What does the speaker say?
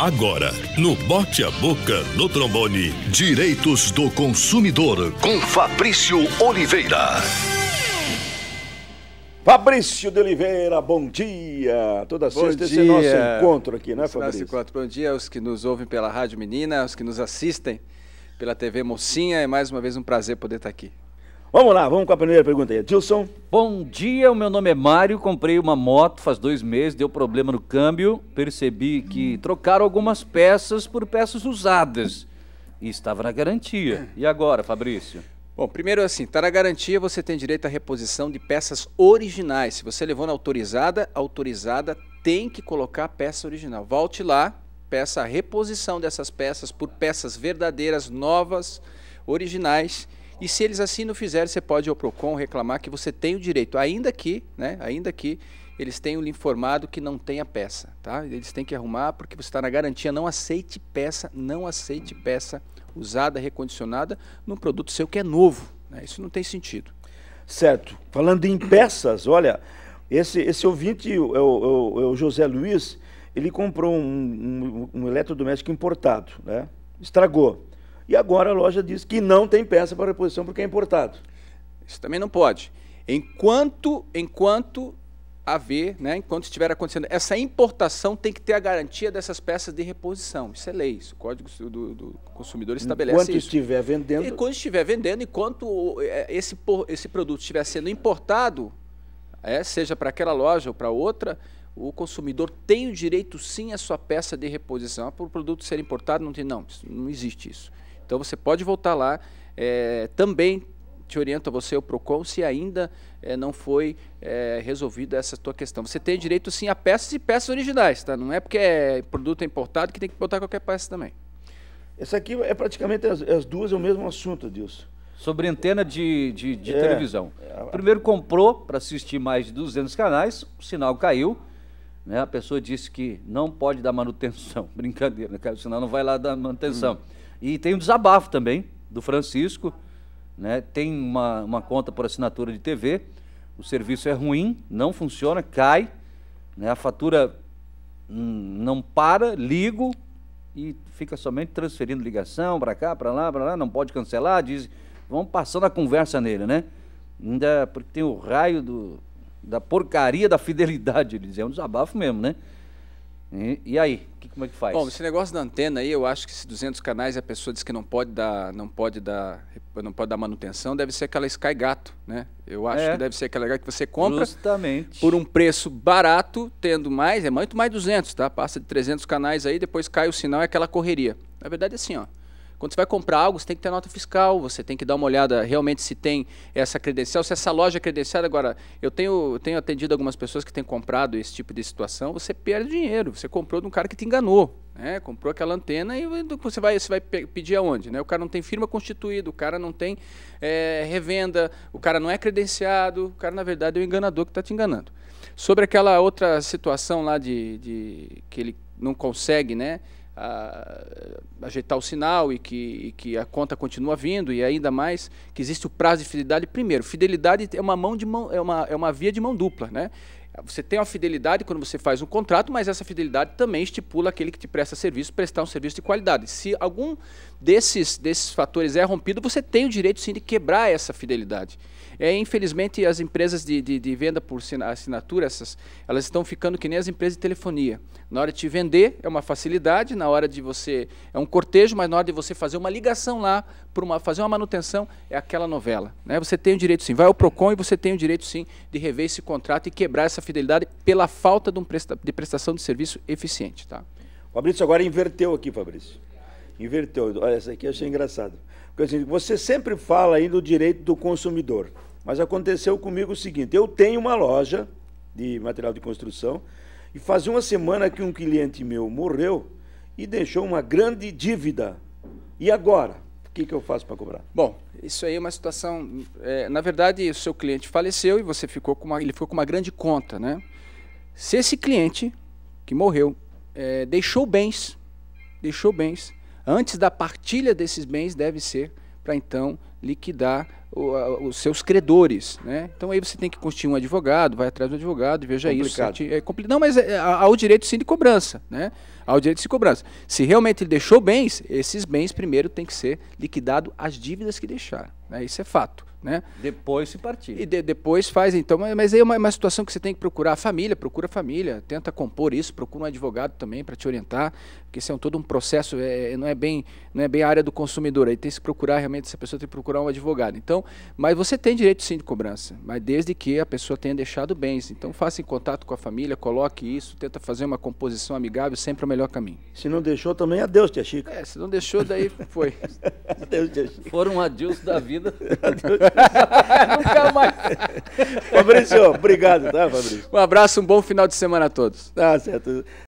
Agora, no Bote a Boca no Trombone, Direitos do Consumidor, com Fabrício Oliveira. Fabrício de Oliveira, bom dia! Toda bom sexta dia. esse é nosso encontro aqui, né, é Fabrício? Bom dia aos que nos ouvem pela Rádio Menina, aos que nos assistem pela TV Mocinha. É mais uma vez um prazer poder estar aqui. Vamos lá, vamos com a primeira pergunta aí. Dilson. Bom dia, o meu nome é Mário, comprei uma moto faz dois meses, deu problema no câmbio, percebi que trocaram algumas peças por peças usadas e estava na garantia. E agora, Fabrício? Bom, primeiro assim, está na garantia, você tem direito à reposição de peças originais. Se você levou na autorizada, autorizada tem que colocar a peça original. Volte lá, peça a reposição dessas peças por peças verdadeiras, novas, originais e se eles assim não fizerem, você pode ir ao Procon reclamar que você tem o direito, ainda que, né, ainda que eles tenham lhe informado que não tem a peça, tá? Eles têm que arrumar porque você está na garantia, não aceite peça, não aceite peça usada, recondicionada num produto seu que é novo, né? Isso não tem sentido. Certo. Falando em peças, olha, esse, esse ouvinte, é o, o, o, José Luiz, ele comprou um, um, um eletrodoméstico importado, né? Estragou. E agora a loja diz que não tem peça para reposição porque é importado. Isso também não pode. Enquanto, enquanto haver, né, enquanto estiver acontecendo, essa importação tem que ter a garantia dessas peças de reposição. Isso é lei, isso, o Código do, do Consumidor estabelece enquanto isso. Enquanto estiver vendendo. E quando estiver vendendo, enquanto é, esse, esse produto estiver sendo importado, é, seja para aquela loja ou para outra, o consumidor tem o direito sim à sua peça de reposição. Ah, para o produto ser importado, não tem, não, não existe isso. Então você pode voltar lá. É, também te orienta você o PROCON se ainda é, não foi é, resolvida essa tua questão. Você tem direito sim a peças e peças originais, tá? Não é porque é produto importado que tem que botar qualquer peça também. Essa aqui é praticamente as, as duas é o mesmo assunto, Dilson. Sobre antena de, de, de é. televisão. É. Primeiro comprou para assistir mais de 200 canais, o sinal caiu, né? a pessoa disse que não pode dar manutenção. Brincadeira, né, o sinal não vai lá dar manutenção. Hum. E tem um desabafo também do Francisco, né? Tem uma, uma conta por assinatura de TV, o serviço é ruim, não funciona, cai, né? A fatura não para, ligo e fica somente transferindo ligação para cá, para lá, para lá, não pode cancelar, diz, vamos passando a conversa nele, né? Ainda porque tem o raio do, da porcaria da fidelidade, ele diz, é um desabafo mesmo, né? E, aí, que, como é que faz? Bom, esse negócio da antena aí, eu acho que esses 200 canais a pessoa diz que não pode dar, não pode dar, não pode dar manutenção, deve ser aquela Sky Gato, né? Eu acho é. que deve ser aquela que você compra Justamente. por um preço barato, tendo mais, é muito mais 200, tá? Passa de 300 canais aí, depois cai o sinal, é aquela correria. Na verdade é assim, ó. Quando você vai comprar algo, você tem que ter nota fiscal, você tem que dar uma olhada realmente se tem essa credencial, se essa loja é credenciada. Agora, eu tenho, tenho atendido algumas pessoas que têm comprado esse tipo de situação, você perde dinheiro, você comprou de um cara que te enganou. Né? Comprou aquela antena e você vai, você vai pedir aonde? Né? O cara não tem firma constituída, o cara não tem é, revenda, o cara não é credenciado, o cara, na verdade, é o enganador que está te enganando. Sobre aquela outra situação lá de, de que ele não consegue, né? a, ajeitar o sinal e que, e que, a conta continua vindo e ainda mais que existe o prazo de fidelidade. Primeiro, fidelidade é uma mão de mão, é uma, é uma via de mão dupla, né? Você tem uma fidelidade quando você faz um contrato, mas essa fidelidade também estipula aquele que te presta serviço prestar um serviço de qualidade. Se algum desses, desses fatores é rompido, você tem o direito sim de quebrar essa fidelidade. É, infelizmente, as empresas de, de, de venda por assinatura, essas, elas estão ficando que nem as empresas de telefonia. Na hora de te vender, é uma facilidade, na hora de você. É um cortejo, mas na hora de você fazer uma ligação lá, por uma, fazer uma manutenção, é aquela novela. Né? Você tem o direito sim. Vai ao PROCON e você tem o direito sim de rever esse contrato e quebrar essa fidelidade pela falta de, um presta, de prestação de serviço eficiente. Tá? Fabrício agora inverteu aqui, Fabrício. Inverteu. Olha, essa aqui eu achei engraçado. Porque assim, você sempre fala aí do direito do consumidor. Mas aconteceu comigo o seguinte: eu tenho uma loja de material de construção e faz uma semana que um cliente meu morreu e deixou uma grande dívida. E agora? O que, que eu faço para cobrar? Bom, isso aí é uma situação. É, na verdade, o seu cliente faleceu e você ficou com uma, ele ficou com uma grande conta, né? Se esse cliente que morreu é, deixou bens, deixou bens, antes da partilha desses bens deve ser para então liquidar o, a, os seus credores, né? Então aí você tem que constituir um advogado, vai atrás do advogado, veja complicado. isso. É complicado. Não, mas é, há o direito sim de cobrança, né? Há o direito de cobrança. Se realmente ele deixou bens, esses bens primeiro tem que ser liquidado as dívidas que deixaram, né? Isso é fato. Né? Depois se partir. E de, depois faz, então. Mas aí é uma, é uma situação que você tem que procurar a família, procura a família, tenta compor isso, procura um advogado também para te orientar, porque isso é um, todo um processo, é, é, não, é bem, não é bem a área do consumidor. Aí tem que procurar, realmente, essa pessoa tem que procurar um advogado. Então, mas você tem direito sim de cobrança, mas desde que a pessoa tenha deixado bens. Então, faça em contato com a família, coloque isso, tenta fazer uma composição amigável, sempre é o melhor caminho. Se não deixou também, adeus, tia Chica. É, se não deixou, daí foi. adeus, tia Foram adeus da vida. adeus, Nunca mais. Fabrício, obrigado, tá, Fabrício? Um abraço, um bom final de semana a todos. Tá certo.